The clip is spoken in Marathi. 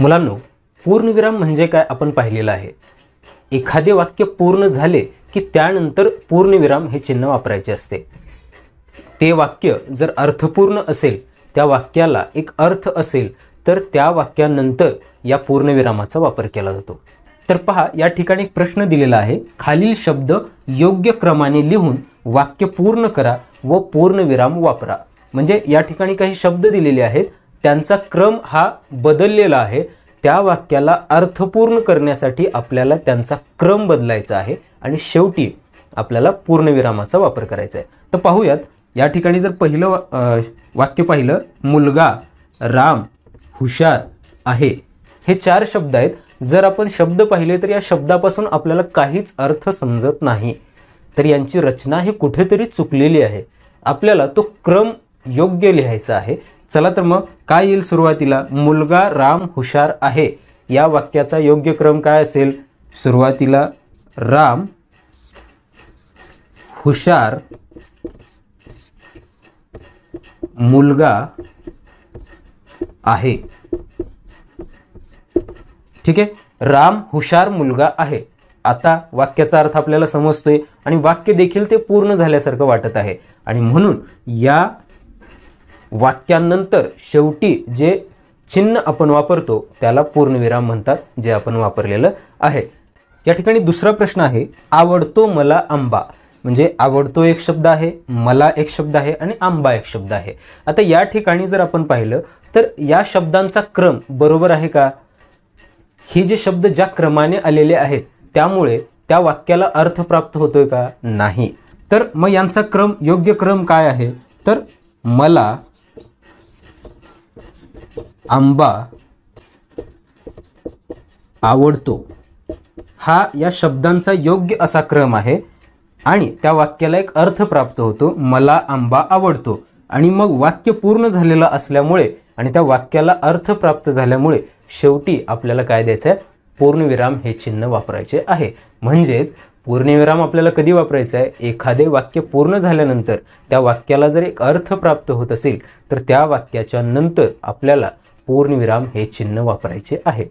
मुलांनो पूर्णविराम म्हणजे काय आपण पाहिलेलं आहे एखादे वाक्य पूर्ण झाले की त्यानंतर पूर्णविराम हे चिन्ह वापरायचे असते ते वाक्य जर अर्थपूर्ण असेल त्या वाक्याला एक अर्थ असेल तर त्या वाक्यानंतर या पूर्णविरामाचा वापर केला जातो तर पहा या ठिकाणी प्रश्न दिलेला आहे खालील शब्द योग्य क्रमाने लिहून वाक्य पूर्ण करा व पूर्णविराम वापरा म्हणजे या ठिकाणी काही शब्द दिलेले आहेत त्यांचा क्रम हा बदललेला आहे त्या वाक्याला अर्थपूर्ण करण्यासाठी आपल्याला त्यांचा क्रम बदलायचा आहे आणि शेवटी आपल्याला पूर्णविरामाचा वापर करायचा आहे तर पाहूयात या ठिकाणी जर पहिलं वाक्य पाहिलं मुलगा राम हुशार आहे हे चार शब्द आहेत जर आपण शब्द पाहिले तर या शब्दापासून आपल्याला काहीच अर्थ समजत नाही तर यांची रचना ही कुठेतरी चुकलेली आहे आपल्याला तो क्रम योग्य लिहायचं आहे चला तर मग काय येईल सुरुवातीला मुलगा राम हुशार आहे या वाक्याचा योग्य क्रम काय असेल सुरुवातीला राम हुशार मुलगा आहे ठीक आहे राम हुशार मुलगा आहे आता वाक्याचा अर्थ आपल्याला समजतोय आणि वाक्य देखील ते पूर्ण झाल्यासारखं वाटत आहे आणि म्हणून या वाक्यानंतर शेवटी जे चिन्ह आपण वापरतो त्याला पूर्णविराम म्हणतात जे आपण वापरलेलं आहे या ठिकाणी दुसरा प्रश्न आहे आवडतो मला आंबा म्हणजे आवडतो एक शब्द आहे मला एक शब्द आहे आणि आंबा एक शब्द आहे आता या ठिकाणी जर आपण पाहिलं तर या शब्दांचा क्रम बरोबर आहे का हे जे शब्द ज्या क्रमाने आलेले आहेत त्यामुळे त्या वाक्याला अर्थ प्राप्त होतोय का नाही तर मग यांचा क्रम योग्य क्रम काय आहे तर मला आंबा आवडतो हा या शब्दांचा योग्य असा क्रम आहे आणि त्या वाक्याला एक अर्थ प्राप्त होतो मला आंबा आवडतो आणि मग वाक्य पूर्ण झालेलं असल्यामुळे आणि त्या वाक्याला अर्थ प्राप्त झाल्यामुळे शेवटी आपल्याला काय द्यायचं आहे पूर्णविराम हे चिन्ह वापरायचे आहे म्हणजेच पूर्णविराम आपल्याला कधी वापरायचा आहे एखादे वाक्य पूर्ण झाल्यानंतर त्या वाक्याला जर एक अर्थ प्राप्त होत असेल तर त्या वाक्याच्या नंतर आपल्याला पूर्णविराम हे चिन्ह वापरायचे आहे